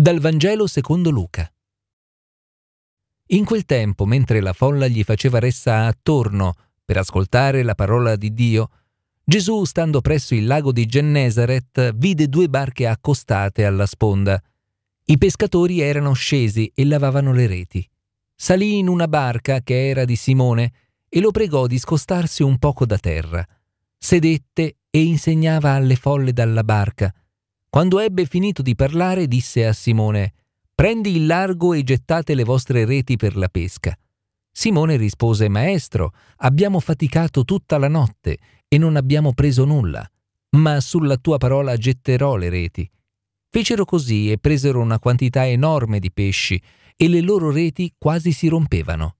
Dal Vangelo secondo Luca. In quel tempo, mentre la folla gli faceva ressa attorno per ascoltare la parola di Dio, Gesù, stando presso il lago di Gennesaret, vide due barche accostate alla sponda. I pescatori erano scesi e lavavano le reti. Salì in una barca che era di Simone e lo pregò di scostarsi un poco da terra. Sedette e insegnava alle folle dalla barca – quando ebbe finito di parlare, disse a Simone Prendi il largo e gettate le vostre reti per la pesca. Simone rispose Maestro, abbiamo faticato tutta la notte e non abbiamo preso nulla, ma sulla tua parola getterò le reti. Fecero così e presero una quantità enorme di pesci e le loro reti quasi si rompevano.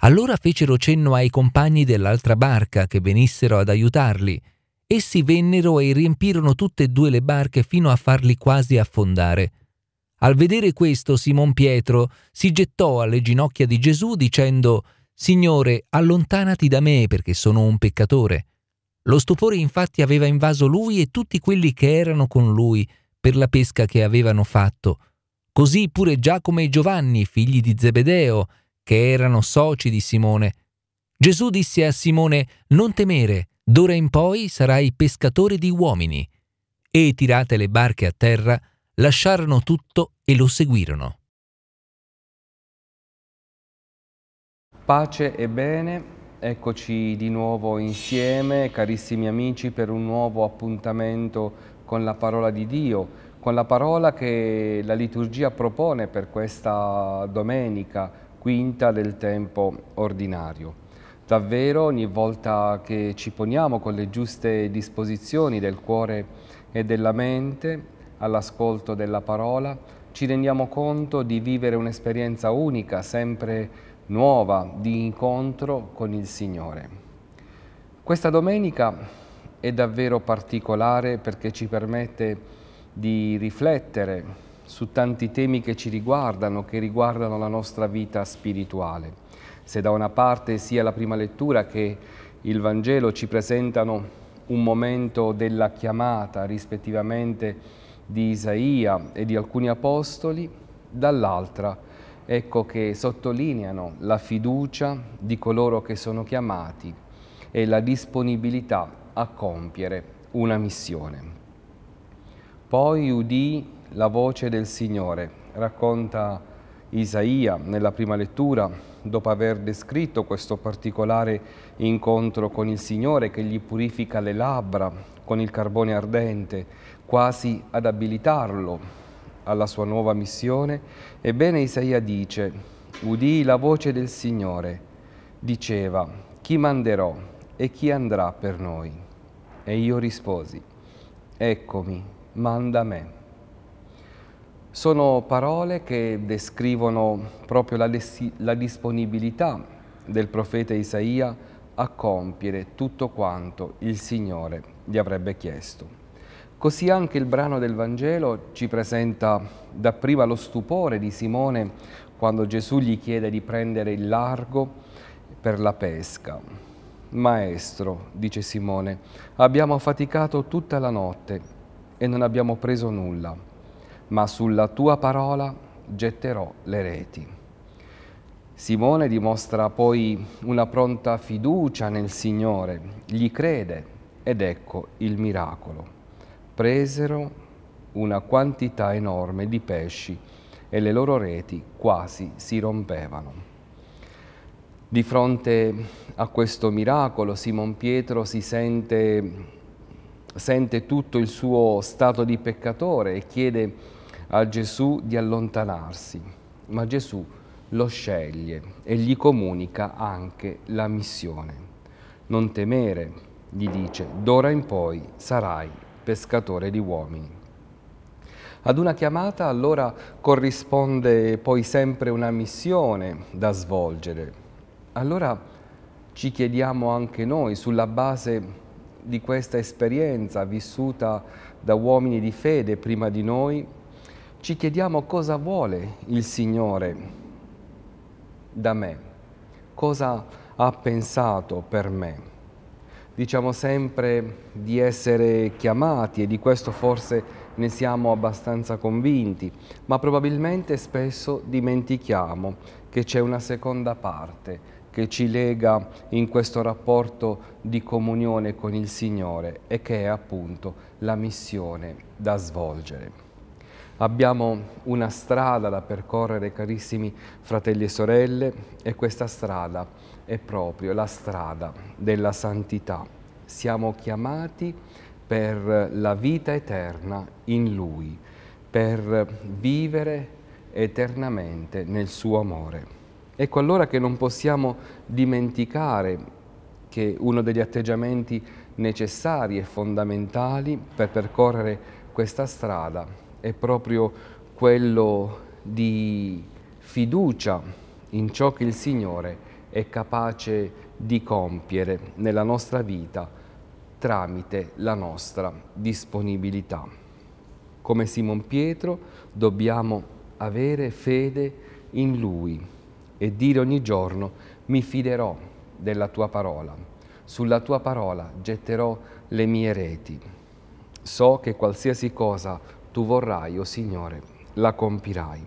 Allora fecero cenno ai compagni dell'altra barca che venissero ad aiutarli Essi vennero e riempirono tutte e due le barche fino a farli quasi affondare. Al vedere questo, Simon Pietro si gettò alle ginocchia di Gesù dicendo Signore, allontanati da me perché sono un peccatore. Lo stupore infatti aveva invaso lui e tutti quelli che erano con lui per la pesca che avevano fatto. Così pure Giacomo e Giovanni, figli di Zebedeo, che erano soci di Simone. Gesù disse a Simone Non temere, D'ora in poi sarai pescatore di uomini. E tirate le barche a terra, lasciarono tutto e lo seguirono. Pace e bene, eccoci di nuovo insieme, carissimi amici, per un nuovo appuntamento con la parola di Dio, con la parola che la liturgia propone per questa domenica quinta del tempo ordinario. Davvero ogni volta che ci poniamo con le giuste disposizioni del cuore e della mente all'ascolto della parola, ci rendiamo conto di vivere un'esperienza unica, sempre nuova, di incontro con il Signore. Questa domenica è davvero particolare perché ci permette di riflettere su tanti temi che ci riguardano, che riguardano la nostra vita spirituale. Se da una parte sia la prima lettura che il Vangelo ci presentano un momento della chiamata rispettivamente di Isaia e di alcuni apostoli, dall'altra ecco che sottolineano la fiducia di coloro che sono chiamati e la disponibilità a compiere una missione. Poi udì la voce del Signore, racconta Isaia nella prima lettura, dopo aver descritto questo particolare incontro con il Signore che gli purifica le labbra con il carbone ardente, quasi ad abilitarlo alla sua nuova missione, ebbene Isaia dice, udii la voce del Signore, diceva, chi manderò e chi andrà per noi? E io risposi, eccomi, manda me. Sono parole che descrivono proprio la, la disponibilità del profeta Isaia a compiere tutto quanto il Signore gli avrebbe chiesto. Così anche il brano del Vangelo ci presenta dapprima lo stupore di Simone quando Gesù gli chiede di prendere il largo per la pesca. Maestro, dice Simone, abbiamo faticato tutta la notte e non abbiamo preso nulla ma sulla tua parola getterò le reti. Simone dimostra poi una pronta fiducia nel Signore, gli crede ed ecco il miracolo. Presero una quantità enorme di pesci e le loro reti quasi si rompevano. Di fronte a questo miracolo Simon Pietro si sente, sente tutto il suo stato di peccatore e chiede a Gesù di allontanarsi, ma Gesù lo sceglie e gli comunica anche la missione. Non temere, gli dice, d'ora in poi sarai pescatore di uomini. Ad una chiamata allora corrisponde poi sempre una missione da svolgere. Allora ci chiediamo anche noi, sulla base di questa esperienza vissuta da uomini di fede prima di noi, ci chiediamo cosa vuole il Signore da me, cosa ha pensato per me. Diciamo sempre di essere chiamati e di questo forse ne siamo abbastanza convinti, ma probabilmente spesso dimentichiamo che c'è una seconda parte che ci lega in questo rapporto di comunione con il Signore e che è appunto la missione da svolgere. Abbiamo una strada da percorrere, carissimi fratelli e sorelle, e questa strada è proprio la strada della santità. Siamo chiamati per la vita eterna in Lui, per vivere eternamente nel Suo amore. Ecco allora che non possiamo dimenticare che uno degli atteggiamenti necessari e fondamentali per percorrere questa strada è proprio quello di fiducia in ciò che il Signore è capace di compiere nella nostra vita tramite la nostra disponibilità. Come Simon Pietro dobbiamo avere fede in Lui e dire ogni giorno mi fiderò della tua parola, sulla tua parola getterò le mie reti. So che qualsiasi cosa tu vorrai, o oh Signore, la compirai.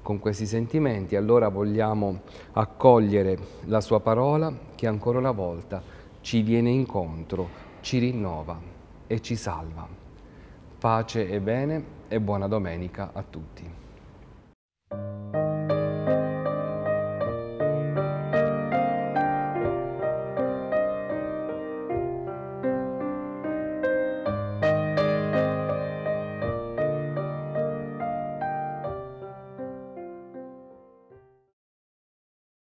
Con questi sentimenti allora vogliamo accogliere la sua parola che ancora una volta ci viene incontro, ci rinnova e ci salva. Pace e bene e buona domenica a tutti.